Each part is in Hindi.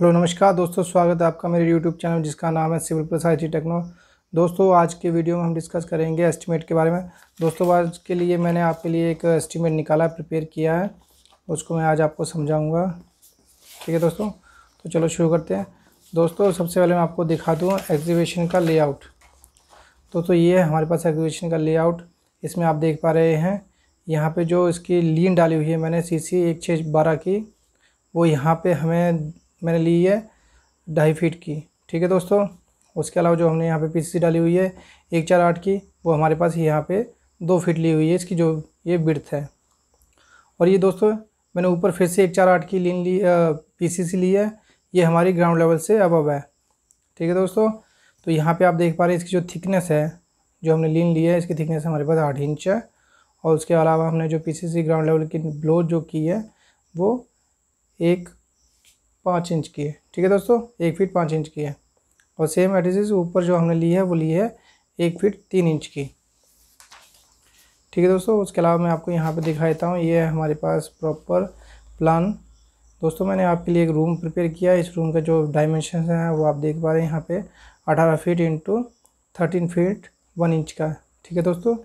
हेलो नमस्कार दोस्तों स्वागत है आपका मेरे यूट्यूब चैनल जिसका नाम है सिविल प्लस आई टेक्नो दोस्तों आज के वीडियो में हम डिस्कस करेंगे एस्टीमेट के बारे में दोस्तों आज के लिए मैंने आपके लिए एक एस्टीमेट निकाला प्रिपेयर किया है उसको मैं आज आपको समझाऊँगा ठीक है दोस्तों तो चलो शुरू करते हैं दोस्तों सबसे पहले मैं आपको दिखा दूँ एग्जीबिशन का लेआउट दोस्तों ये है हमारे पास एग्जीबिशन का लेआउट इसमें आप देख पा रहे हैं यहाँ पर जो इसकी लीन डाली हुई है मैंने सी सी एक छः बारह की वो यहाँ पर हमें मैंने ली है ढाई फीट की ठीक है दोस्तों उसके अलावा जो हमने यहाँ पे पीसीसी डाली हुई है एक चार आठ की वो हमारे पास यहाँ पे दो फीट ली हुई है इसकी जो ये बिर्थ है और ये दोस्तों मैंने ऊपर फिर से एक चार आठ की लीन ली पीसीसी ली है ये हमारी ग्राउंड लेवल से अब है ठीक है दोस्तों तो यहाँ पे आप देख पा रहे हैं इसकी जो थिकनेस है जो हमने लीन ली है इसकी थिकनेस हमारे पास आठ इंच है और उसके अलावा हमने जो सी ग्राउंड लेवल की ब्लो जो की है वो एक पाँच इंच की है ठीक है दोस्तों एक फीट पाँच इंच की है और सेम मेट्रिसेस ऊपर जो हमने ली है वो ली है एक फीट तीन इंच की ठीक है दोस्तों उसके अलावा मैं आपको यहाँ पे दिखा देता हूँ ये है हमारे पास प्रॉपर प्लान दोस्तों मैंने आपके लिए एक रूम प्रिपेयर किया इस रूम का जो डायमेंशन है वो आप देख पा रहे हैं यहाँ पर अठारह feet into thirteen feet one inch का ठीक है दोस्तों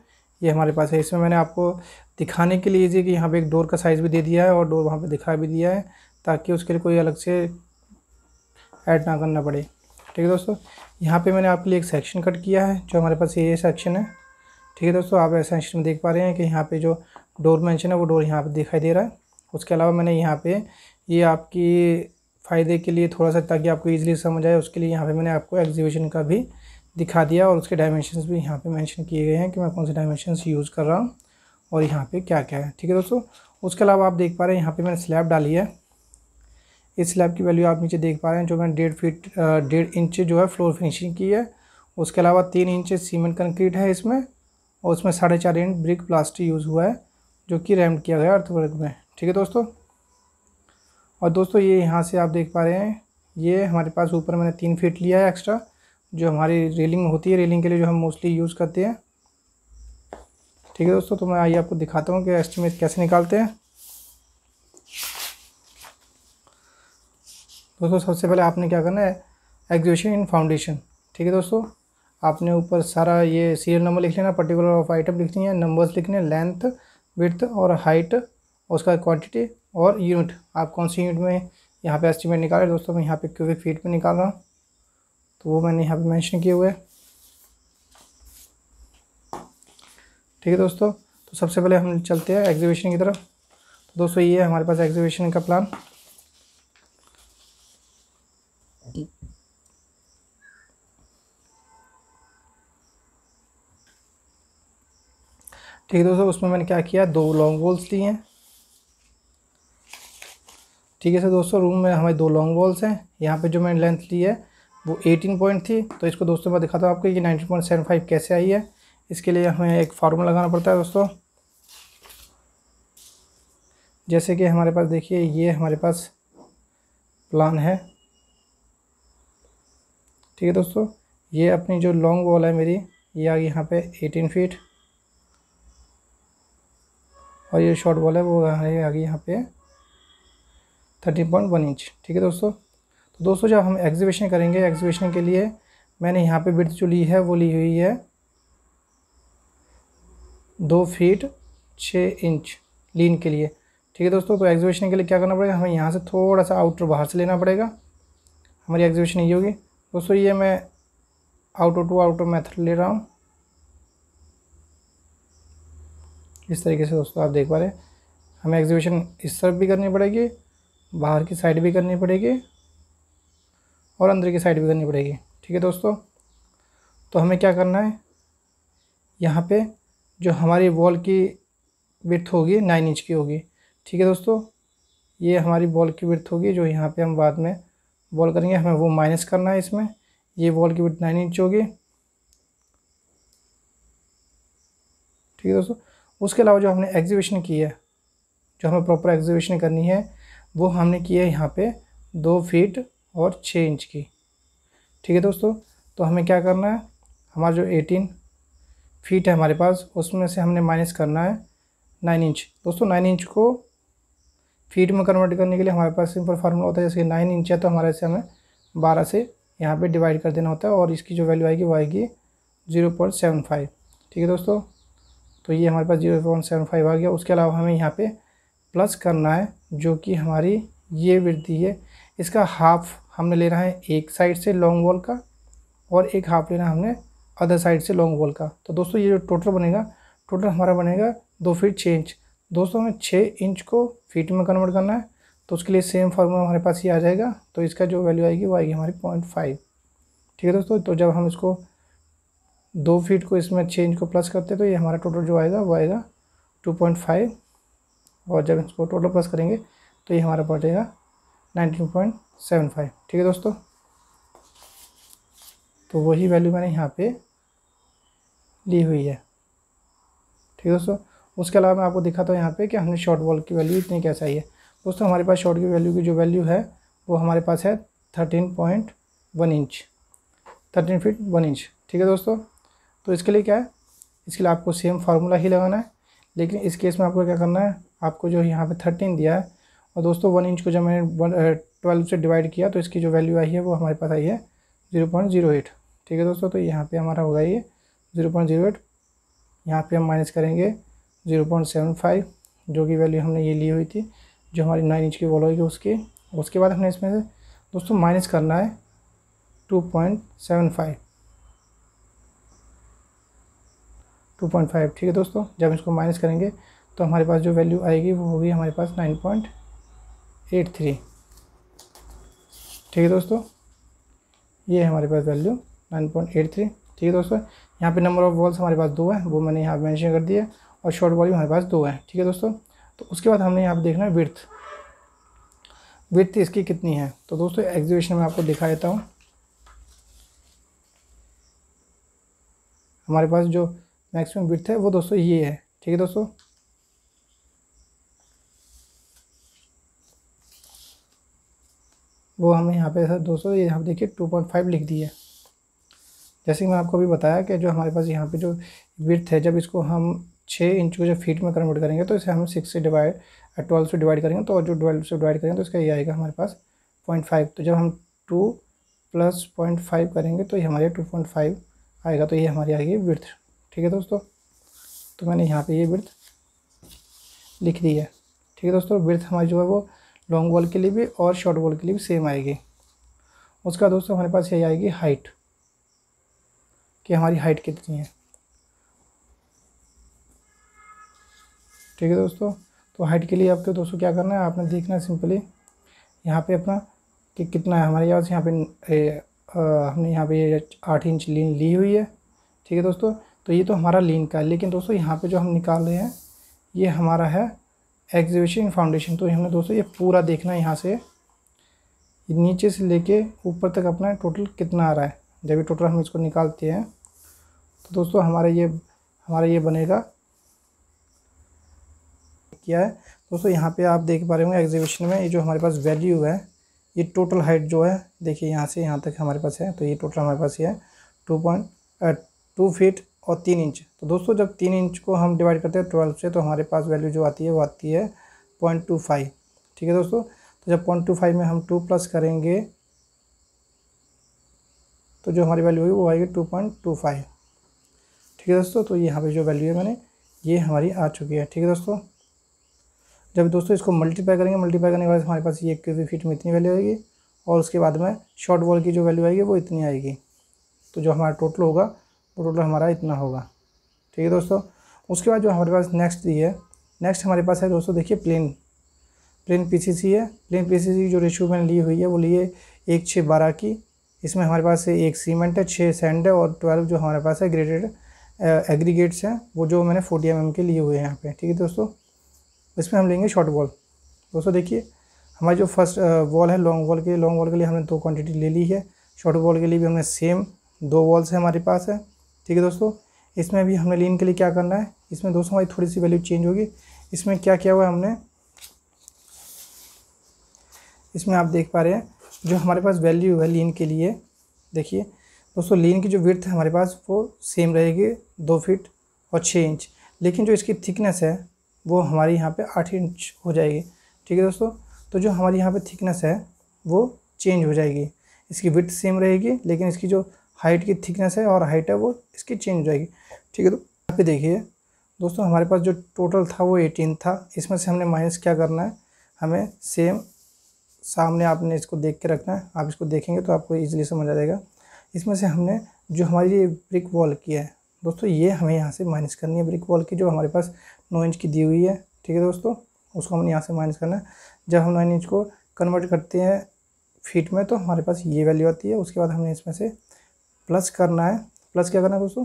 ये हमारे पास है इसमें मैंने आपको दिखाने के लिए जी कि यहाँ पे एक डोर का साइज़ भी दे दिया है और डोर वहाँ पर दिखा भी दिया है ताकि उसके लिए कोई अलग से ऐड ना करना पड़े ठीक है दोस्तों यहाँ पे मैंने आपके लिए एक सेक्शन कट किया है जो हमारे पास ये सेक्शन है ठीक है दोस्तों आप ऐसे सेक्शन में देख पा रहे हैं कि यहाँ पे जो डोर मेंशन है वो डोर यहाँ पे दिखाई दे रहा है उसके अलावा मैंने यहाँ पे ये आपकी फ़ायदे के लिए थोड़ा सा ताकि आपको ईजिली समझ आए उसके लिए यहाँ पर मैंने आपको एग्जीबिशन का भी दिखा दिया और उसके डायमेंशन भी यहाँ पे मैंशन किए गए हैं कि मैं कौन से डायमेंशन यूज़ कर रहा हूँ और यहाँ पर क्या क्या है ठीक है दोस्तों उसके अलावा आप देख पा रहे हैं यहाँ पर मैंने स्लैब डाली है इस स्लैब की वैल्यू आप नीचे देख पा रहे हैं जो मैंने डेढ़ फीट डेढ़ इंच जो है फ्लोर फिनिशिंग की है उसके अलावा तीन इंच सीमेंट कंक्रीट है इसमें और उसमें साढ़े चार इंच ब्रिक प्लास्टिक यूज़ हुआ है जो कि रैम किया गया अर्थवर्क में ठीक है दोस्तों और दोस्तों ये यहाँ से आप देख पा रहे हैं ये हमारे पास ऊपर मैंने तीन फीट लिया है एक्स्ट्रा जो हमारी रेलिंग होती है रेलिंग के लिए जो हम मोस्टली यूज़ करते हैं ठीक है दोस्तों तो मैं आइए आपको दिखाता हूँ कि एस्टिमेट कैसे निकालते हैं दोस्तों सबसे पहले आपने क्या करना है एग्जीबिशन इन फाउंडेशन ठीक है दोस्तों आपने ऊपर सारा ये सीरियल नंबर लिख लेना पर्टिकुलर ऑफ आइटम लिखनी है नंबर्स लिखने लेंथ विथ और हाइट उसका क्वांटिटी और यूनिट आप कौन सी यूनिट में यहाँ पे एस्टिमेट निकाल रहे दोस्तों मैं यहाँ पे क्यूबिक फीट में निकाल रहा हूँ तो वो मैंने यहाँ पे मेंशन किए हुए ठीक है दोस्तों तो सबसे पहले हम चलते हैं एग्जीबिशन की तरफ तो दोस्तों ये हमारे पास एग्जीबिशन का प्लान ठीक है दोस्तों उसमें मैंने क्या किया दो लॉन्ग वॉल्स ली हैं ठीक है सर दोस्तों रूम में हमारे दो लॉन्ग वॉल्स हैं यहाँ पे जो मैंने लेंथ ली है वो 18 पॉइंट थी तो इसको दोस्तों मैं दिखाता हूँ आपको कि नाइनटीन पॉइंट सेवन फाइव कैसे आई है इसके लिए हमें एक फार्मूला लगाना पड़ता है दोस्तों जैसे कि हमारे पास देखिए ये हमारे पास प्लान है ठीक है दोस्तों ये अपनी जो लॉन्ग वॉल है मेरी ये आ गई यहाँ पर एटीन फीट और ये शॉर्ट बॉल है वो है आगे यहाँ पे थर्टी पॉइंट वन इंच ठीक है दोस्तों तो दोस्तों जब हम एग्जीबिशन करेंगे एग्जीबिशन के लिए मैंने यहाँ पे बिर्थ जो ली है वो ली हुई है दो फीट छः इंच लीन के लिए ठीक है दोस्तों तो एग्जीबिशन के लिए क्या करना पड़ेगा हमें यहाँ से थोड़ा सा आउटर बाहर से लेना पड़ेगा हमारी एग्जीबिशन ये होगी दोस्तों ये मैं आउटर टू आउटर मैथड ले रहा हूँ इस तरीके से दोस्तों आप देख पा रहे हैं हमें एग्जीबिशन इस तरफ भी करनी पड़ेगी बाहर की साइड भी करनी पड़ेगी और अंदर की साइड भी करनी पड़ेगी ठीक है दोस्तों तो हमें क्या करना है यहाँ पे जो हमारी वॉल की विर्थ होगी नाइन इंच की होगी ठीक है दोस्तों ये हमारी बॉल की विर्थ होगी जो यहाँ पे हम बाद में बॉल करेंगे हमें वो माइनस करना है इसमें ये बॉल की विर्थ नाइन इंच होगी ठीक है दोस्तों उसके अलावा जो हमने एग्जीबिशन की है जो हमें प्रॉपर एग्जीबिशन करनी है वो हमने की है यहाँ पे दो फीट और छः इंच की ठीक है दोस्तों तो हमें क्या करना है हमारा जो एटीन फीट है हमारे पास उसमें से हमने माइनस करना है नाइन इंच दोस्तों नाइन इंच को फीट में कन्वर्ट करने के लिए हमारे पास सिंपल फार्मूला होता है जैसे नाइन इंच है तो हमारे से हमें बारह से यहाँ पे डिवाइड कर देना होता है और इसकी जो वैल्यू आएगी वो आएगी ज़ीरो पॉइंट सेवन फाइव ठीक है दोस्तों तो ये हमारे पास जीरो पॉइंट सेवन फाइव आ गया उसके अलावा हमें यहाँ पे प्लस करना है जो कि हमारी ये वृद्धि है इसका हाफ हमने लेना है एक साइड से लॉन्ग वॉल का और एक हाफ लेना हमने अदर साइड से लॉन्ग वॉल का तो दोस्तों ये जो टोटल बनेगा टोटल हमारा बनेगा दो फीट छः इंच दोस्तों हमें छः इंच को फीट में कन्वर्ट करना है तो उसके लिए सेम फार्मूला हमारे पास ये आ जाएगा तो इसका जो वैल्यू आएगी वो आएगी हमारी पॉइंट फाइव ठीक है दोस्तों तो जब हम इसको दो फीट को इसमें छः इंच को प्लस करते तो ये हमारा टोटल जो आएगा वो आएगा टू पॉइंट फाइव और जब इसको टोटल प्लस करेंगे तो ये हमारा पड़ जाएगा नाइनटीन पॉइंट सेवन फाइव ठीक है दोस्तों तो वही वैल्यू मैंने यहाँ पे ली हुई है ठीक है दोस्तों उसके अलावा मैं आपको दिखाता हूँ यहाँ पे कि हमने शॉर्ट बॉल की वैल्यू इतनी कैसे आई है दोस्तों हमारे पास शॉर्ट की वैल्यू की जो वैल्यू है वो हमारे पास है thirteen point one inch thirteen feet one inch ठीक है दोस्तों तो इसके लिए क्या है इसके लिए आपको सेम फार्मूला ही लगाना है लेकिन इस केस में आपको क्या करना है आपको जो यहाँ पे थर्टीन दिया है और दोस्तों वन इंच को जब मैंने ट्वेल्व से डिवाइड किया तो इसकी जो वैल्यू आई है वो हमारे पास आई है ज़ीरो पॉइंट ज़ीरो एट ठीक है दोस्तों तो यहाँ पे हमारा होगा ये ज़ीरो पॉइंट ज़ीरो एट यहाँ पर हम माइनस करेंगे ज़ीरो पॉइंट सेवन फाइव जो कि वैल्यू हमने ये ली हुई थी जो हमारी नाइन इंच की वॉल होगी उसकी उसके बाद हमने इसमें से दोस्तों माइनस करना है two point seven five two point five ठीक है दोस्तों जब इसको माइनस करेंगे तो हमारे पास जो वैल्यू आएगी वो होगी हमारे पास नाइन पॉइंट एट थ्री ठीक है दोस्तों ये है हमारे पास value nine point eight three ठीक है दोस्तों यहाँ पे नंबर ऑफ़ बॉल्स हमारे पास दो है वो मैंने यहाँ मैंशन कर दिया और शॉर्ट बॉल भी हमारे पास दो है ठीक है दोस्तों तो उसके बाद हमने यहाँ पर देखना है विर्थ विर्थ इसकी कितनी है तो दोस्तों एग्जीबिशन में आपको दिखा देता हूँ हमारे पास जो मैक्सिमम विथ है वो दोस्तों ये है ठीक है दोस्तों वो हमें यहाँ पे सर दोस्तों ये यहाँ देखिए टू पॉइंट फाइव लिख दिया जैसे कि मैं आपको अभी बताया कि जो हमारे पास यहाँ पे जो विर्थ है जब इसको हम छः इंच को जब फीट में कन्वर्ट करेंगे तो इसे हम सिक्स से डिवाइड ट्वेल्व uh, से डिवाइड करेंगे तो जो ट्वेल्व से डिवाइड करेंगे तो इसका ये आएगा हमारे पास पॉइंट फाइव तो जब हम टू प्लस पॉइंट फाइव करेंगे तो ये हमारे टू पॉइंट फाइव आएगा तो ये हमारी आएगी विर्थ ठीक है दोस्तों तो मैंने यहाँ पे ये ब्रथ लिख दी है ठीक है दोस्तों वृत्त हमारी जो है वो लॉन्ग वॉल के लिए भी और शॉर्ट वॉल के लिए भी सेम आएगी उसका दोस्तों हमारे पास यही आएगी हाइट कि हमारी हाइट कितनी है ठीक है दोस्तों तो हाइट के लिए आपको दोस्तों क्या करना है आपने देखना है सिंपली यहाँ पे अपना कि कितना है हमारे पास यहाँ पे ए, आ, हमने यहाँ पे आठ इंच लीन ली हुई है ठीक है दोस्तों तो ये तो हमारा लीन का है लेकिन दोस्तों यहाँ पे जो हम निकाल रहे हैं ये हमारा है एग्जीबिशन फाउंडेशन तो हमने दोस्तों ये पूरा देखना है यहाँ से नीचे से लेके ऊपर तक अपना टोटल कितना आ रहा है जब ये टोटल हम इसको निकालते हैं तो दोस्तों हमारा ये हमारा ये बनेगा क्या है दोस्तों यहाँ पर आप देख पा रहे होंगे एग्जीबिशन में ये जो हमारे पास वैल्यू है ये टोटल हाइट जो है देखिए यहाँ से यहाँ तक हमारे पास है तो ये टोटल हमारे पास ये है टू पॉइंट टू फीट और तीन इंच तो दोस्तों जब तीन इंच को हम डिवाइड करते हैं ट्वेल्व से तो हमारे पास वैल्यू जो आती है वो आती है पॉइंट टू फाइव ठीक है दोस्तों तो जब पॉइंट टू फाइव में हम टू प्लस करेंगे तो जो हमारी वैल्यू होगी वो आएगी टू पॉइंट टू फाइव ठीक है दोस्तों तो यहाँ पे जो वैल्यू है मैंने ये हमारी आ चुकी है ठीक है दोस्तों जब दोस्तों इसको मल्टीप्लाई करेंगे मल्टीप्लाई करने के बाद हमारे पास ये क्यूबिक फीट में इतनी वैल्यू आएगी और उसके बाद में शॉर्ट वॉल की जो वैल्यू आएगी वो इतनी आएगी तो जो हमारा टोटल होगा तो टोटल हमारा इतना होगा ठीक है दोस्तों उसके बाद जो हमारे पास नेक्स्ट दी है नेक्स्ट हमारे पास है दोस्तों देखिए प्लेन प्लेन पीसीसी है प्लेन पीसीसी की जो रेशियो मैंने ली हुई है वो लिए एक छः बारह की इसमें हमारे पास एक सीमेंट है छः सेंड है और ट्वेल्व जो हमारे पास है ग्रेडेड एग्रीगेट्स हैं वो जो मैंने फोर्टी एम mm के लिए हुए हैं यहाँ पे ठीक है दोस्तों इसमें हम लेंगे शॉर्ट बॉल दोस्तों देखिए हमारी जो फर्स्ट वॉल है लॉन्ग वॉल के लिए लॉन्ग वॉल के लिए हमने दो क्वांटिटी ले ली है शॉर्ट बॉल के लिए भी हमने सेम दो वॉल्स है हमारे पास है ठीक है दोस्तों इसमें भी हमने लीन के लिए क्या करना है इसमें दोस्तों हमारी थोड़ी सी वैल्यू चेंज होगी इसमें क्या किया हुआ है हमने इसमें आप देख पा रहे हैं जो हमारे पास वैल्यू है लीन के लिए देखिए दोस्तों लीन की जो विर्थ है हमारे पास वो सेम रहेगी दो फीट और छः इंच लेकिन जो इसकी थिकनेस है वो हमारी यहाँ पे आठ इंच हो जाएगी ठीक है दोस्तों तो जो हमारी यहाँ पे थिकनेस है वो चेंज हो जाएगी इसकी विथ सेम रहेगी लेकिन इसकी जो हाइट की थिकनेस है और हाइट है वो इसकी चेंज हो जाएगी ठीक है तो यहाँ पे देखिए दोस्तों हमारे पास जो टोटल था वो एटीन था इसमें से हमने माइनस क्या करना है हमें सेम सामने आपने इसको देख के रखना है आप इसको देखेंगे तो आपको ईजिली समझ आ जाएगा इसमें से हमने जो हमारी ये ब्रिक वॉल की है दोस्तों ये हमें यहाँ से माइनस करनी है ब्रिक वॉल की जो हमारे पास नौ इंच की दी हुई है ठीक है दोस्तों उसको हमने यहाँ से माइनस करना है जब हम नाइन इंच को कन्वर्ट करते हैं फीट में तो हमारे पास ये वैल्यू आती है उसके बाद हमने इसमें से प्लस करना है प्लस क्या करना है दोस्तों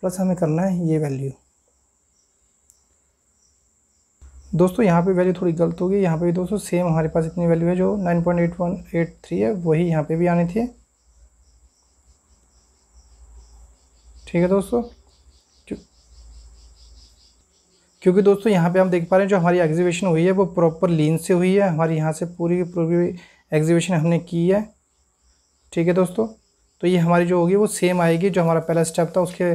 प्लस हमें करना है ये वैल्यू दोस्तों यहाँ पे वैल्यू थोड़ी गलत होगी यहाँ पे भी दोस्तों सेम हमारे पास इतनी वैल्यू है जो 9.8183 है वही यहाँ पे भी आनी थी ठीक है दोस्तों क्योंकि दोस्तों यहाँ पे हम देख पा रहे हैं जो हमारी एग्जीबिशन हुई है वो प्रॉपर लीन से हुई है हमारी यहाँ से पूरी पूरी एग्जीबिशन हमने की है ठीक है दोस्तों तो ये हमारी जो होगी वो सेम आएगी जो हमारा पहला स्टेप था उसके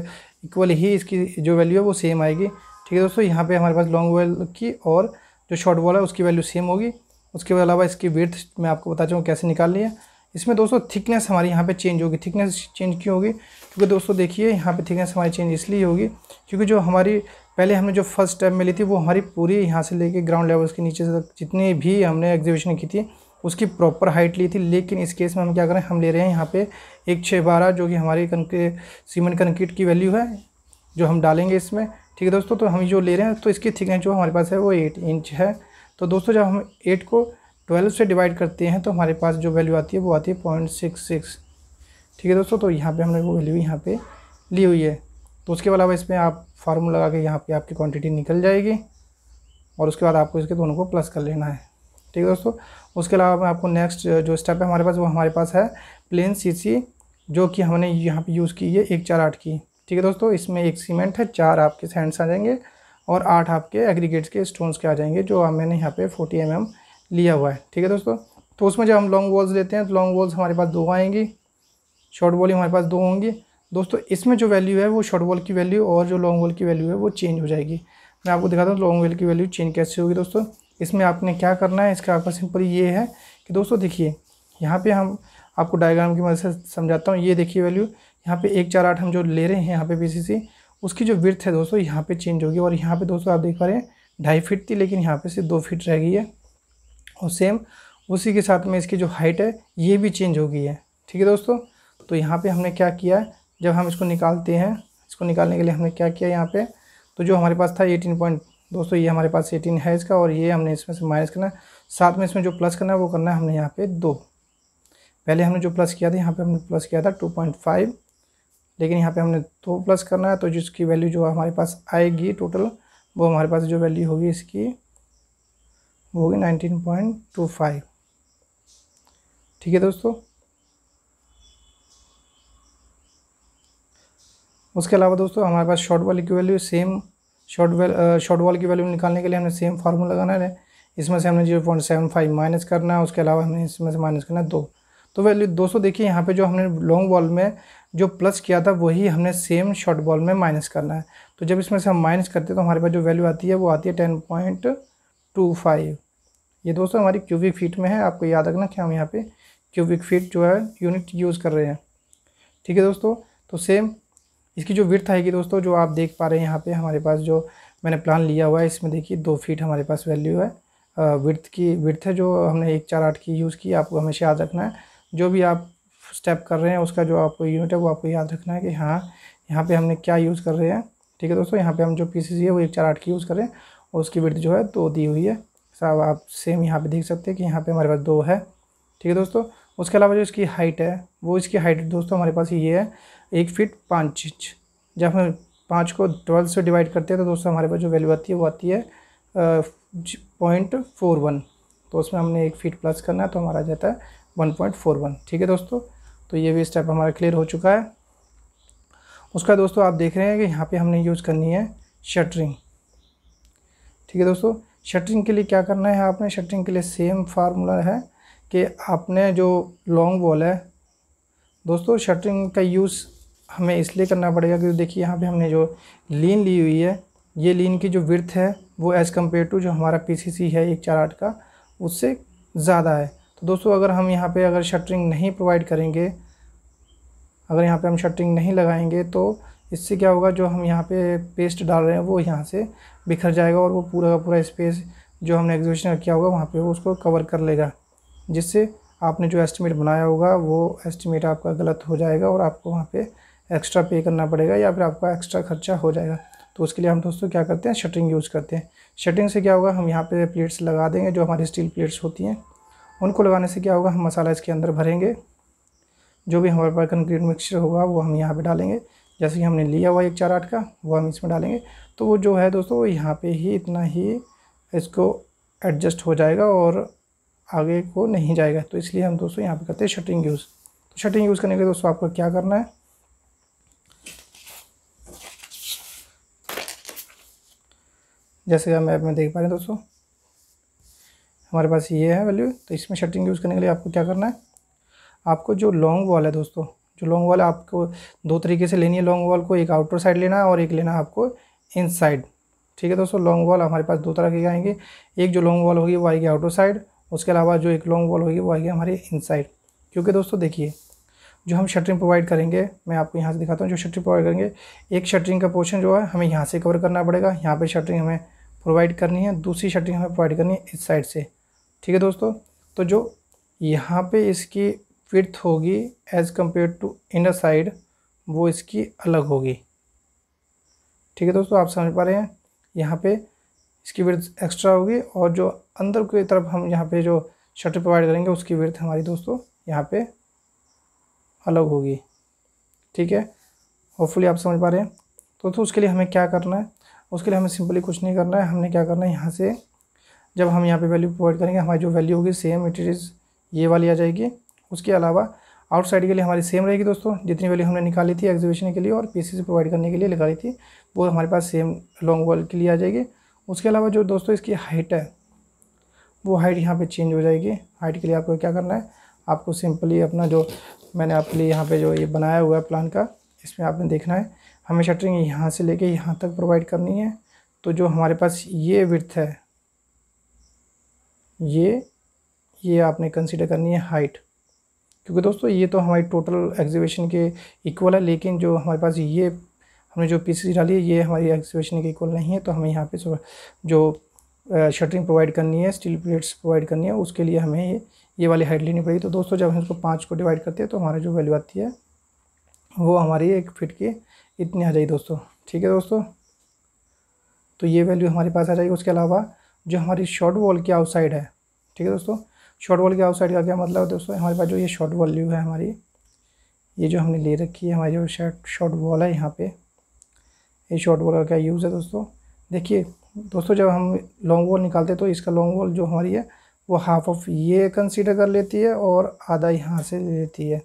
इक्वल ही इसकी जो वैल्यू है वो सेम आएगी ठीक है दोस्तों यहाँ पे हमारे पास लॉन्ग वॉल की और जो शॉर्ट वॉल है उसकी वैल्यू सेम होगी उसके अलावा इसकी वेथ मैं आपको बता चाहूँ कैसे निकालनी है इसमें दोस्तों थिकनेस हमारी यहाँ पे चेंज होगी थिकनेस चेंज क्यों होगी क्योंकि दोस्तों देखिए यहाँ पे थिकनेस हमारी चेंज इसलिए होगी क्योंकि जो हमारी पहले हमने जो फर्स्ट स्टेप मिली थी वो हमारी पूरी यहाँ से लेके ग्राउंड लेवल्स के नीचे तक जितनी भी हमने एग्जीबिशन की थी उसकी प्रॉपर हाइट ली थी लेकिन इस केस में हम क्या करें हम ले रहे हैं यहाँ पे एक छः बारह जो कि हमारी कनके सीमेंट कंक्रीट की वैल्यू है जो हम डालेंगे इसमें ठीक है दोस्तों तो हम जो ले रहे हैं तो इसकी थिकनेस जो हमारे पास है वो एट इंच है तो दोस्तों जब हम एट को ट्वेल्व से डिवाइड करते हैं तो हमारे पास जो वैल्यू आती है वो आती है पॉइंट सिक्स सिक्स ठीक है दोस्तों तो यहाँ पर हमने वो वैल्यू यहाँ पर ली हुई है तो उसके अलावा इसमें आप फार्मूला लगा के यहाँ पर आपकी क्वान्टिटी निकल जाएगी और उसके बाद आपको इसके दोनों को प्लस कर लेना है ठीक है दोस्तों उसके अलावा मैं आपको नेक्स्ट जो स्टेप है हमारे पास वो हमारे पास है प्लेन सीसी जो कि हमने यहाँ पे यूज़ की है एक चार आठ की ठीक है दोस्तों इसमें एक सीमेंट है चार आपके सैंड्स आ जाएंगे और आठ आपके एग्रीगेट्स के स्टोन्स के आ जाएंगे जो मैंने यहाँ पे फोर्टी एम mm लिया हुआ है ठीक है दोस्तों तो उसमें जब हम लॉन्ग वॉल्स लेते हैं तो लॉन्ग वॉल्स हमारे पास दो आएंगी शॉर्ट वॉल हमारे पास दो होंगी दोस्तों इसमें जो वैल्यू है वो शॉर्ट वॉल की वैल्यू और जो लॉन्ग वॉल की वैल्यू है वो चेंज हो जाएगी मैं आपको दिखाता हूँ लॉन्ग वॉल की वैल्यू चेंज कैसे होगी दोस्तों इसमें आपने क्या करना है इसका आपका सिंपल ये है कि दोस्तों देखिए यहाँ पे हम आपको डायग्राम की मदद से समझाता हूँ ये देखिए वैल्यू यहाँ पे एक चार आठ हम जो ले रहे हैं यहाँ पे बीसीसी उसकी जो विर्थ है दोस्तों यहाँ पे चेंज होगी और यहाँ पे दोस्तों आप देख पा रहे हैं ढाई फिट थी लेकिन यहाँ पे से दो फिट रह गई है और सेम उसी के साथ में इसकी जो हाइट है ये भी चेंज हो गई है ठीक है दोस्तों तो यहाँ पर हमने क्या किया है जब हम इसको निकालते हैं इसको निकालने के लिए हमने क्या किया यहाँ पर तो जो हमारे पास था एटीन पॉइंट दोस्तों ये हमारे पास एटीन है इसका और ये हमने इसमें से माइनस करना है साथ में इसमें जो प्लस करना है वो करना है हमने यहाँ पे दो पहले हमने जो प्लस किया था यहाँ पे हमने प्लस किया था टू पॉइंट फाइव लेकिन यहाँ पे हमने दो प्लस करना है तो जिसकी वैल्यू जो हमारे पास आएगी टोटल वो हमारे पास जो वैल्यू होगी इसकी वो होगी नाइनटीन पॉइंट टू फाइव ठीक है दोस्तों उसके अलावा दोस्तों हमारे पास शॉर्ट वाली की value same short well short wall की वैल्यू निकालने के लिए हमने सेम फार्मूला लगाना है इसमें से हमने zero point seven five minus करना है उसके अलावा हमें इसमें से माइनस करना है दो तो वैल्यू दोस्तों देखिए यहाँ पे जो हमने लॉन्ग बॉल में जो प्लस किया था वही हमने सेम शॉर्ट बॉल में माइनस करना है तो जब इसमें से हम माइनस करते हैं तो हमारे पास जो वैल्यू आती है वो आती है टेन पॉइंट टू फाइव ये दोस्तों हमारी क्यूबिक फीट में है आपको याद रखना कि हम यहाँ पे क्यूबिक फीट जो है यूनिट यूज़ कर रहे हैं ठीक है दोस्तों तो सेम इसकी जो विर्थ आएगी दोस्तों जो आप देख पा रहे हैं यहाँ पे हमारे पास जो मैंने प्लान लिया हुआ है इसमें देखिए दो फीट हमारे पास वैल्यू है विर्थ की विर्थ है जो हमने एक चार आठ की यूज़ की आपको हमेशा याद रखना है जो भी आप स्टेप कर रहे हैं उसका जो आपको यूनिट है वो आपको याद रखना है कि हाँ यहाँ पर हमने क्या यूज़ कर रहे हैं ठीक है दोस्तों यहाँ पे हम जो पीसीज है वो एक चार आठ की यूज़ करें और उसकी विर्थ जो है दो दी हुई है साहब आप सेम यहाँ पे देख सकते हैं कि यहाँ पर हमारे पास दो है ठीक है दोस्तों उसके अलावा जो इसकी हाइट है वो इसकी हाइट दोस्तों हमारे पास ये है एक फीट पाँच इंच जब हम पाँच को ट्वेल्व से डिवाइड करते हैं तो दोस्तों हमारे पास जो वैल्यू आती है वो आती है पॉइंट फोर वन तो उसमें हमने एक फीट प्लस करना है तो हमारा आ जाता है वन पॉइंट फोर वन ठीक है दोस्तों तो ये भी स्टेप हमारा क्लियर हो चुका है उसका दोस्तों आप देख रहे हैं कि यहाँ पर हमने यूज़ करनी है शटरिंग ठीक है दोस्तों शटरिंग के लिए क्या करना है आपने शटरिंग के लिए सेम फार्मूला है कि आपने जो लॉन्ग वॉल है दोस्तों शटरिंग का यूज़ हमें इसलिए करना पड़ेगा क्योंकि देखिए यहाँ पे हमने जो लीन ली हुई है ये लीन की जो विर्थ है वो एज़ कम्पेयर टू जो हमारा पीसीसी है एक चार आठ का उससे ज़्यादा है तो दोस्तों अगर हम यहाँ पे अगर शटरिंग नहीं प्रोवाइड करेंगे अगर यहाँ पे हम शटरिंग नहीं लगाएंगे तो इससे क्या होगा जो हम यहाँ पे पेस्ट डाल रहे हैं वो यहाँ से बिखर जाएगा और वो पूरा का पूरा स्पेस जो हमने एग्जीबिशन किया होगा वहाँ पर वो उसको कवर कर लेगा जिससे आपने जो एस्टिमेट बनाया होगा वो एस्टिमेट आपका गलत हो जाएगा और आपको वहाँ पर एक्स्ट्रा पे करना पड़ेगा या फिर आपका एक्स्ट्रा खर्चा हो जाएगा तो उसके लिए हम दोस्तों क्या करते हैं शटरिंग यूज़ करते हैं शटरिंग से क्या होगा हम यहाँ पे प्लेट्स लगा देंगे जो हमारी स्टील प्लेट्स होती हैं उनको लगाने से क्या होगा हम मसाला इसके अंदर भरेंगे जो भी हमारे पास कंक्रीट मिक्सचर होगा वो हम यहाँ पर डालेंगे जैसे कि हमने लिया हुआ एक चार आठ का वो हम इसमें डालेंगे तो वो जो है दोस्तों यहाँ पर ही इतना ही इसको एडजस्ट हो जाएगा और आगे को नहीं जाएगा तो इसलिए हम दोस्तों यहाँ पर करते हैं शटरिंग यूज़ तो शटरिंग यूज़ करने के लिए दोस्तों आपको क्या करना है जैसे हम ऐप में देख पा रहे हैं दोस्तों हमारे पास ये है वैल्यू तो इसमें शटरिंग यूज़ करने के लिए आपको क्या करना है आपको जो लॉन्ग वॉल है दोस्तों जो लॉन्ग वॉल आपको दो तरीके से लेनी है लॉन्ग वॉल को एक आउटर साइड लेना है और एक लेना है आपको इन साइड ठीक है दोस्तों लॉन्ग वॉल हमारे पास दो तरह के आएंगे एक जो लॉन्ग वॉल होगी वो आएगी आउटर साइड उसके अलावा जो एक लॉन्ग वॉल होगी वो आएगी हमारी इन साइड क्योंकि दोस्तों देखिए जो हम शटरिंग प्रोवाइड करेंगे मैं आपको यहाँ से दिखाता हूँ जो शटरिंग प्रोवाइड करेंगे एक शटरिंग का पोर्शन जो है हमें यहाँ से कवर करना पड़ेगा यहाँ पर शटरिंग हमें प्रोवाइड करनी है दूसरी शटरिंग हमें प्रोवाइड करनी है इस साइड से ठीक है दोस्तों तो जो यहाँ पे इसकी विथ होगी as compare to inner side वो इसकी अलग होगी ठीक है दोस्तों आप समझ पा रहे हैं यहाँ पे इसकी विर्थ एक्स्ट्रा होगी और जो अंदर की तरफ हम यहाँ पे जो शटर प्रोवाइड करेंगे उसकी विर्थ हमारी दोस्तों यहाँ पे अलग होगी ठीक है होपफुली आप समझ पा रहे हैं तो, दोस्तों उसके लिए हमें क्या करना है उसके लिए हमें सिंपली कुछ नहीं करना है हमने क्या करना है यहाँ से जब हम यहाँ पे वैल्यू प्रोवाइड करेंगे हमारी जो वैल्यू होगी सेम इट इज़ ये वाली आ जाएगी उसके अलावा आउटसाइड के लिए हमारी सेम रहेगी दोस्तों जितनी वैल्यू हमने निकाली थी एग्जीबिशन के लिए और पी प्रोवाइड करने के लिए निकाली थी वो हमारे पास सेम लॉन्ग वॉल के लिए आ जाएगी उसके अलावा जो दोस्तों इसकी हाइट है वो हाइट यहाँ पर चेंज हो जाएगी हाइट के लिए आपको क्या करना है आपको सिंपली अपना जो मैंने आपके लिए यहाँ पर जो ये बनाया हुआ है प्लान का इसमें आपने देखना है हमें शटरिंग यहाँ से लेके यहाँ तक प्रोवाइड करनी है तो जो हमारे पास ये विर्थ है ये ये आपने कंसिडर करनी है हाइट क्योंकि दोस्तों ये तो हमारी टोटल एग्जीबिशन के इक्वल है लेकिन जो हमारे पास ये हमने जो पीसी डाली है ये हमारी एग्जीबिशन के इक्वल नहीं है तो हमें यहाँ पे जो शटरिंग प्रोवाइड करनी है स्टील प्लेट्स प्रोवाइड करनी है उसके लिए हमें ये ये वाली हाइट लेनी पड़ेगी तो दोस्तों जब हम इसको पाँच को डिवाइड करते हैं तो हमारा जो वैल्यू आती है वो हमारी एक फिट की इतनी आ जाएगी दोस्तों ठीक है दोस्तों तो ये वैल्यू हमारे पास आ जाएगी उसके अलावा जो हमारी शॉर्ट वॉल की आउटसाइड है ठीक है दोस्तों शॉर्ट वॉल की आउटसाइड का क्या मतलब है दोस्तों हमारे पास जो ये शॉर्ट वॉल्यू है हमारी ये जो हमने ले रखी है हमारी जो शर्ट शॉर्ट वॉल है यहाँ पे ये शॉर्ट वॉल का क्या यूज़ है दोस्तों देखिए दोस्तों जब हम लॉन्ग वॉल निकालते तो इसका लॉन्ग वॉल जो हमारी है वो हाफ ऑफ ये कंसीडर कर लेती है और आधा यहाँ से ले लेती है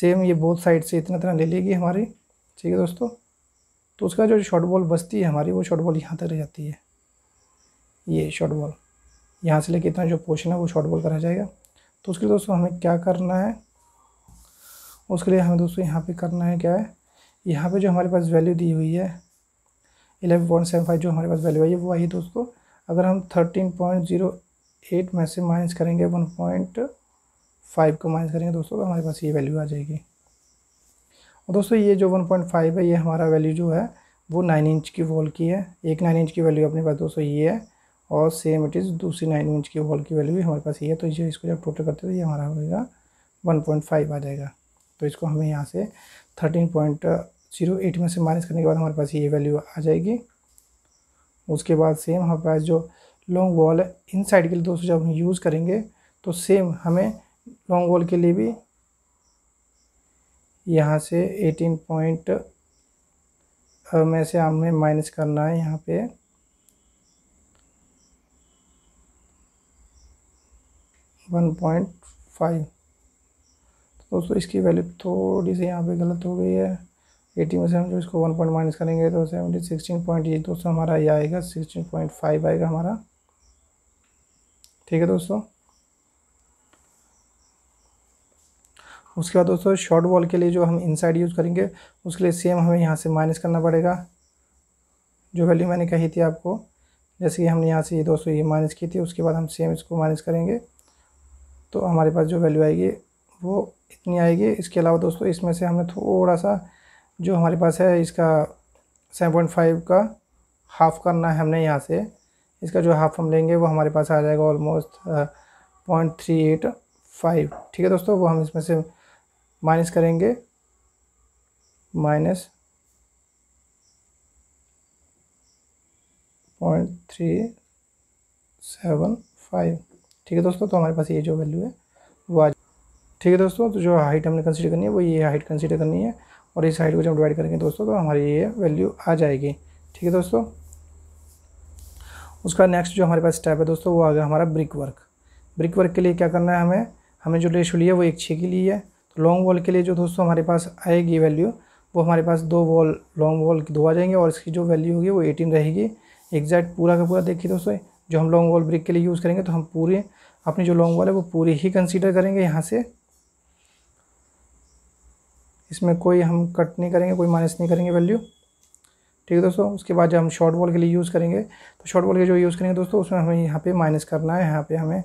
सेम ये बोथ साइड से इतना इतना ले लेगी हमारी ठीक है दोस्तों तो उसका जो शॉर्ट बॉल बचती है हमारी वो शॉर्ट बॉल यहाँ तक रह जाती है ये शॉर्ट बॉल यहाँ से लेके इतना जो पोर्शन है वो शॉर्ट बॉल करा जाएगा तो उसके लिए दोस्तों हमें क्या करना है उसके लिए हमें दोस्तों यहाँ पे करना है क्या है यहाँ पे जो हमारे पास वैल्यू दी हुई है एलेवन पॉइंट सेवन फाइव जो हमारे पास वैल्यू आई है वो आई है दोस्तों अगर हम थर्टीन पॉइंट जीरो एट में से माइनस करेंगे वन पॉइंट फाइव को माइनस करेंगे दोस्तों तो हमारे पास ये वैल्यू आ जाएगी और दोस्तों ये जो 1.5 है ये हमारा वैल्यू जो है वो नाइन इंच की वॉल की है एक नाइन इंच की वैल्यू अपने पास दोस्तों ये है और सेम इट इज़ दूसरी नाइन इंच की वॉल की वैल्यू हमारे पास ये है तो ये इसको जब टोटल करते हो तो ये हमारा होगा वन पॉइंट फाइव आ जाएगा तो इसको हमें यहाँ से थर्टीन पॉइंट जीरो एट में से माइनस करने के बाद हमारे पास ये वैल्यू आ जाएगी उसके बाद सेम हमारे पास जो लॉन्ग वॉल है इन साइड के लिए दोस्तों जब हम यूज़ करेंगे तो सेम हमें लॉन्ग वॉल के लिए भी यहाँ से एटीन पॉइंट में से हमें माइनस करना है यहाँ पे वन पॉइंट फाइव तो दोस्तों इसकी वैल्यू थोड़ी सी यहाँ पे गलत हो गई है एटीन में से हम जो इसको वन पॉइंट माइनस करेंगे तो सेवेंटी सिक्सटीन पॉइंट ये दोस्तों हमारा ये आएगा सिक्सटीन पॉइंट फाइव आएगा हमारा ठीक है दोस्तों उसके बाद दोस्तों शॉर्ट बॉल के लिए जो हम इनसाइड यूज़ करेंगे उसके लिए सेम हमें यहाँ से माइनस करना पड़ेगा जो वैल्यू मैंने कही थी आपको जैसे कि हमने यहाँ से ये दोस्तों ये माइनस की थी उसके बाद हम सेम इसको माइनस करेंगे तो हमारे पास जो वैल्यू आएगी वो इतनी आएगी इसके अलावा दोस्तों इसमें से हमने थोड़ा सा जो हमारे पास है इसका सेवन पॉइंट फाइव का हाफ़ करना है हमने यहाँ से इसका जो हाफ़ हम लेंगे वो हमारे पास आ जाएगा almost point three eight five ठीक है दोस्तों वो हम इसमें से माइनस करेंगे minus point three seven five ठीक है दोस्तों तो हमारे पास ये जो वैल्यू है वो आ ठीक है दोस्तों तो जो हाइट हमने कंसीडर करनी है वो ये हाइट कंसीडर करनी है और इस हाइट को जब डिवाइड करेंगे दोस्तों तो हमारी ये वैल्यू आ जाएगी ठीक है दोस्तों उसका नेक्स्ट जो हमारे पास स्टेप है दोस्तों वो आ गया हमारा ब्रिक वर्क ब्रिक वर्क के लिए क्या करना है हमें हमें जो रेशो लिया वो एक छः की ली है लॉन्ग वॉल के लिए जो दोस्तों हमारे पास आएगी वैल्यू वो हमारे पास दो वॉल लॉन्ग वॉल की दो आ जाएंगे और इसकी जो वैल्यू होगी वो एटीन रहेगी एग्जैक्ट पूरा का पूरा देखिए दोस्तों जो हम लॉन्ग वॉल ब्रिक के लिए यूज़ करेंगे तो हम पूरे अपनी जो लॉन्ग वॉल है वो पूरी ही कंसीडर करेंगे यहाँ से इसमें कोई हम कट नहीं करेंगे कोई माइनस नहीं करेंगे वैल्यू ठीक है दोस्तों उसके बाद जब हम शॉर्ट वॉल के लिए यूज़ करेंगे तो शॉर्ट वॉल के जो यूज़ करेंगे दोस्तों उसमें हमें यहाँ पे माइनस करना है यहाँ पे हमें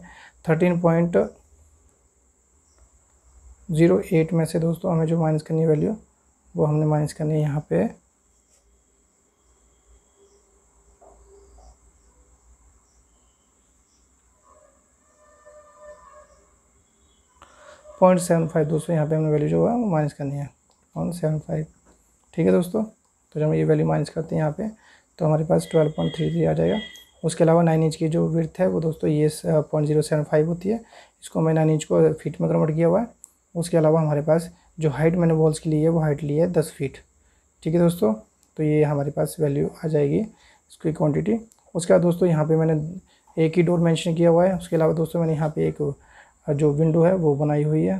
थर्टीन पॉइंट ज़ीरो एट में से दोस्तों हमें जो माइनस करनी है वैल्यू वो हमने माइनस करनी है यहाँ पे पॉइंट सेवन फाइव दोस्तों यहाँ पे हमने वैल्यू जो है वो माइनस करनी है पॉइंट सेवन फाइव ठीक है दोस्तों तो जब हम ये वैल्यू माइनस करते हैं यहाँ पे तो हमारे पास ट्वेल्व पॉइंट थ्री थ्री आ जाएगा उसके अलावा नाइन इंच की जो विर्थ है वो दोस्तों ये पॉइंट जीरो सेवन फाइव होती है इसको मैं नाइन इंच को फीट में कन्वर्ट किया हुआ है उसके अलावा हमारे पास जो हाइट मैंने वॉल्स की ली है वो हाइट ली है दस फीट ठीक है दोस्तों तो ये हमारे पास वैल्यू आ जाएगी इसकी क्वांटिटी उसके बाद दोस्तों यहाँ पे मैंने एक ही डोर मेंशन किया हुआ है उसके अलावा दोस्तों मैंने यहाँ पे एक जो विंडो है वो बनाई हुई है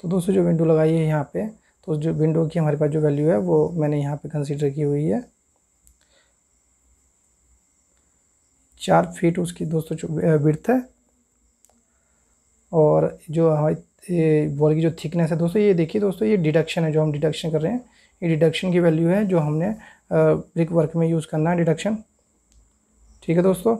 तो दोस्तों जो विंडो लगाई है यहाँ पे तो जो विंडो की हमारे पास जो वैल्यू है वो मैंने यहाँ पे कंसीडर की हुई है चार फीट उसकी दोस्तों विर्थ है और जो हमारी बॉल की जो थिकनेस है दोस्तों ये देखिए दोस्तों ये डिडक्शन है जो हम डिडक्शन कर रहे हैं ये डिडक्शन की वैल्यू है जो हमने ब्रिक वर्क में यूज़ करना है डिडक्शन ठीक है दोस्तों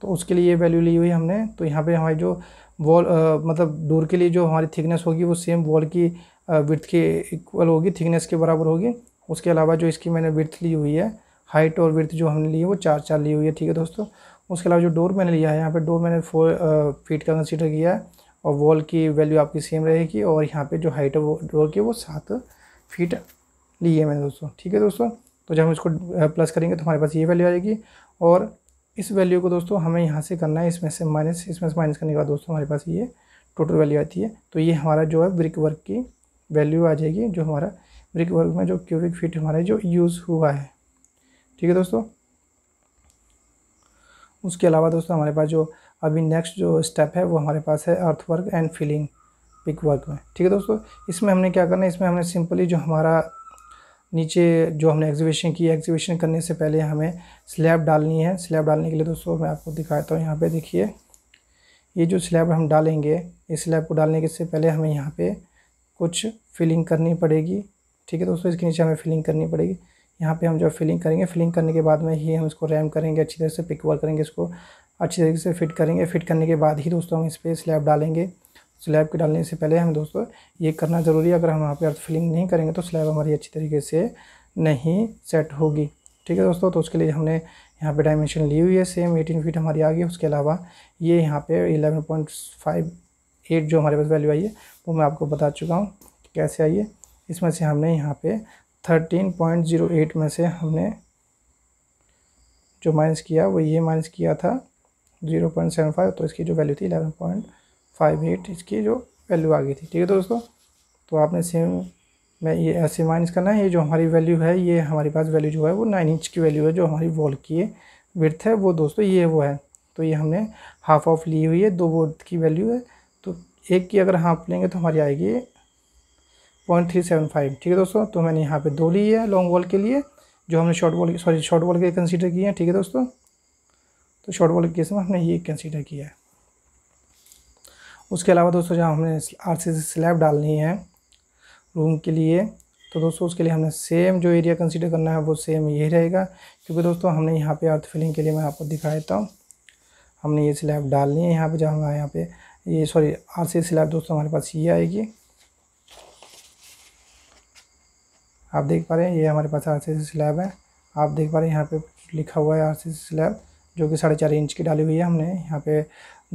तो उसके लिए ये वैल्यू ली हुई हमने तो यहाँ पे हमारी जो वॉल मतलब डोर के लिए जो हमारी थिकनेस होगी वो सेम वॉल की विर्थ के इक्वल होगी थिकनेस के बराबर होगी उसके अलावा जो इसकी मैंने विर्थ ली हुई है हाइट और विर्थ जो हमने ली है वो चार चार ली हुई है ठीक है दोस्तों उसके अलावा जो डोर मैंने लिया है यहाँ पर डोर मैंने फोर फीट का कंसिडर किया है और वॉल की वैल्यू आपकी सेम रहेगी और यहाँ पे जो हाइट है वो वॉल की वो सात फीट ली है मैंने दोस्तों ठीक है दोस्तों तो जब हम इसको प्लस करेंगे तो हमारे पास ये वैल्यू आएगी और इस वैल्यू को दोस्तों हमें यहाँ से करना है इसमें से माइनस इसमें से माइनस करने के बाद दोस्तों हमारे पास ये टोटल वैल्यू आती है तो ये हमारा जो है ब्रिक वर्क की वैल्यू आ जाएगी जो हमारा ब्रिक वर्क में जो क्यूबिक फीट हमारा जो यूज़ हुआ है ठीक है दोस्तों उसके अलावा दोस्तों हमारे पास जो अभी नेक्स्ट जो स्टेप है वो हमारे पास है earth work and filling pick work में ठीक है दोस्तों इसमें हमने क्या करना है इसमें हमने सिंपली जो हमारा नीचे जो हमने एग्जीबिशन की एग्जीबिशन करने से पहले हमें स्लैब डालनी है स्लैब डालने के लिए दोस्तों मैं आपको दिखाता हूँ यहाँ पे देखिए ये जो स्लैब हम डालेंगे इस स्लैब को डालने के से पहले हमें यहाँ पे कुछ फिलिंग करनी पड़ेगी ठीक है दोस्तों इसके नीचे हमें फिलिंग करनी पड़ेगी यहाँ पे हम जो फिलिंग करेंगे फिलिंग करने के बाद में ही हम इसको रैम करेंगे अच्छी तरह से पिकवर करेंगे इसको अच्छे तरीके से फिट करेंगे फिट करने के बाद ही दोस्तों हम इस पर स्लैब डालेंगे स्लैब के डालने से पहले हम दोस्तों ये करना ज़रूरी है अगर हम वहाँ पर अर्थ फिलिंग नहीं करेंगे तो स्लैब हमारी अच्छी तरीके से नहीं सेट होगी ठीक है दोस्तों तो उसके लिए हमने यहाँ पे डायमेंशन ली हुई है सेम 18 फीट हमारी आ गई उसके अलावा ये यहाँ पे 11.58 जो हमारे पास वैल्यू आई है वो मैं आपको बता चुका हूँ कैसे आई है इसमें से हमने यहाँ पे 13.08 में से हमने जो माइनस किया वो ये माइनस किया था जीरो पॉइंट सेवन फाइव तो इसकी जो वैल्यू थी एलेवन पॉइंट फाइव एट इसकी जो वैल्यू आ गई थी ठीक है दोस्तों तो आपने सेम मैं ये ऐसे माइनस करना है ये जो हमारी वैल्यू है ये हमारे पास वैल्यू जो है वो नाइन इंच की वैल्यू है जो हमारी वॉल की है विर्थ है वो दोस्तों ये वो है तो ये हमने हाफ ऑफ ली हुई है दो बोर्ड की वैल्यू है तो एक की अगर हाफ लेंगे तो हमारी आएगी पॉइंट थ्री सेवन फाइव ठीक है दोस्तों तो मैंने यहाँ पे दो ली है लॉन्ग वॉल के लिए जो हमने short wall sorry short wall के लिए कंसीडर किए हैं ठीक है दोस्तों तो शॉर्ट वाले केस में हमने ये कंसिडर किया है उसके अलावा दोस्तों जहाँ हमने आर सी स्लैब डालनी है रूम के लिए तो दोस्तों उसके लिए हमने सेम जो एरिया कंसीडर करना है वो सेम यही रहेगा क्योंकि दोस्तों हमने यहाँ पे अर्थ फिलिंग के लिए मैं आपको दिखा देता हूँ हमने ये स्लैब डालनी है यहाँ पर जहाँ हमारे यहाँ पर ये सॉरी आर सी स्लैब दोस्तों हमारे पास ये आएगी आप देख पा रहे हैं ये हमारे पास आर सी स्लैब है आप देख पा रहे हैं यहाँ पर लिखा हुआ है आर सी स्लैब जो कि साढ़े चार इंच की डाली हुई है हमने यहाँ पे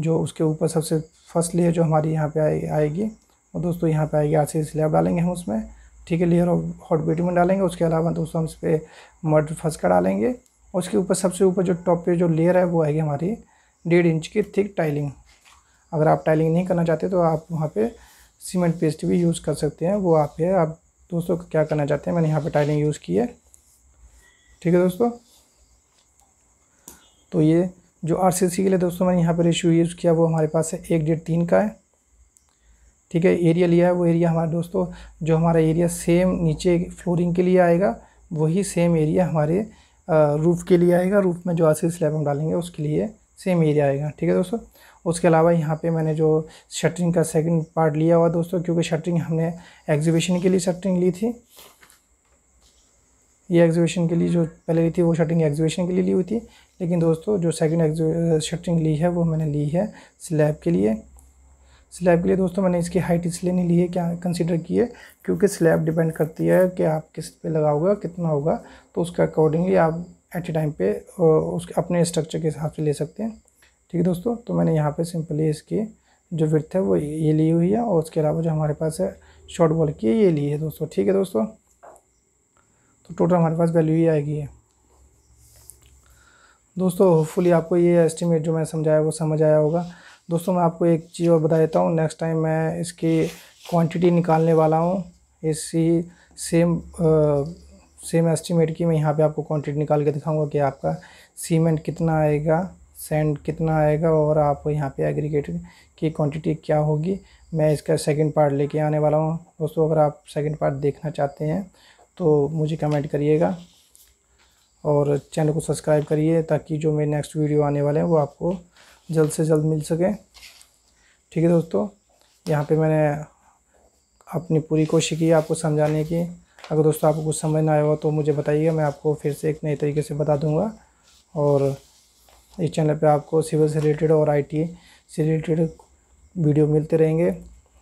जो उसके ऊपर सबसे फर्स्ट लेयर जो हमारी यहाँ पे आए, आएगी और दोस्तों यहाँ पे आएगी आज से स्लैब डालेंगे हम उसमें ठीक है लेयर ऑफ हॉट में डालेंगे उसके अलावा दोस्तों हम इस पर मर्ड का डालेंगे और उसके ऊपर सबसे ऊपर जो टॉप पे जो लेयर है वो आएगी हमारी डेढ़ इंच की थिक टाइलिंग अगर आप टाइलिंग नहीं करना चाहते तो आप वहाँ पर सीमेंट पेस्ट भी यूज़ कर सकते हैं वो आप दोस्तों क्या करना चाहते हैं मैंने यहाँ पर टाइलिंग यूज़ की है ठीक है दोस्तों तो ये जो आर के लिए दोस्तों मैंने यहाँ पर रेशियो यूज़ किया वो हमारे पास है एक डेढ़ तीन का है ठीक है एरिया लिया है वो एरिया हमारे दोस्तों जो हमारा एरिया सेम नीचे फ्लोरिंग के लिए आएगा वही सेम एरिया हमारे रूफ़ के लिए आएगा रूफ़ में जो आर स्लैब हम डालेंगे उसके लिए सेम एरिया आएगा ठीक है दोस्तों उसके अलावा यहाँ पे मैंने जो शटरिंग का सेकंड पार्ट लिया हुआ दोस्तों क्योंकि शटरिंग हमने एग्जीबिशन के लिए शटरिंग ली थी ये एग्जीबिशन के लिए जो पहले ली थी वो शटरिंग एग्जीबिशन के लिए ली हुई थी लेकिन दोस्तों जो सेकंड शटरिंग ली है वो मैंने ली है स्लैब के लिए स्लैब के लिए दोस्तों मैंने इसकी हाइट इसलिए नहीं ली है क्या कंसिडर की है क्योंकि स्लैब डिपेंड करती है कि आप किस पे लगाओगे कितना होगा तो उसके अकॉर्डिंगली आप एट ए टाइम पे उसके अपने स्ट्रक्चर के हिसाब से ले सकते हैं ठीक है दोस्तों तो मैंने यहाँ पर सिंपली इसकी जो विर्थ है वो ये ली हुई है और उसके अलावा जो हमारे पास है शॉर्ट बॉल की ये ली है दोस्तों ठीक है दोस्तों तो टोटल हमारे पास वैल्यू ही आएगी है दोस्तों होपफुली आपको ये एस्टिमेट जो मैं समझाया वो समझ आया होगा दोस्तों मैं आपको एक चीज़ और बता देता हूँ नेक्स्ट टाइम मैं इसकी क्वांटिटी निकालने वाला हूँ इसी सेम सेम एस्टिमेट की मैं यहाँ पे आपको क्वांटिटी निकाल के दिखाऊंगा कि आपका सीमेंट कितना आएगा सेंड कितना आएगा और आप यहाँ पे एग्रीगेट की क्वांटिटी क्या होगी मैं इसका सेकंड पार्ट लेके आने वाला हूँ दोस्तों अगर आप सेकंड पार्ट देखना चाहते हैं तो मुझे कमेंट करिएगा और चैनल को सब्सक्राइब करिए ताकि जो मेरे नेक्स्ट वीडियो आने वाले हैं वो आपको जल्द से जल्द मिल सके ठीक है दोस्तों यहाँ पे मैंने अपनी पूरी कोशिश की आपको समझाने की अगर दोस्तों आपको कुछ समझ ना आया हो तो मुझे बताइएगा मैं आपको फिर से एक नए तरीके से बता दूँगा और इस चैनल पर आपको सिविल से रिलेटेड और टी से रिलेटेड वीडियो मिलते रहेंगे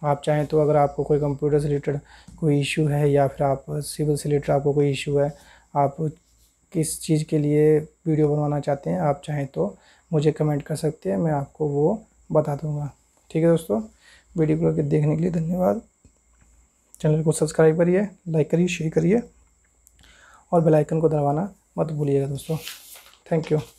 आप चाहें तो अगर आपको कोई कंप्यूटर से रिलेटेड कोई इशू है या फिर आप सिविल से रिलेटेड आपको कोई इशू है आप किस चीज़ के लिए वीडियो बनवाना चाहते हैं आप चाहें तो मुझे कमेंट कर सकते हैं मैं आपको वो बता दूँगा ठीक है दोस्तों वीडियो को देखने के लिए धन्यवाद चैनल को सब्सक्राइब करिए लाइक करिए शेयर करिए और बेल आइकन को दबाना मत भूलिएगा दोस्तों थैंक यू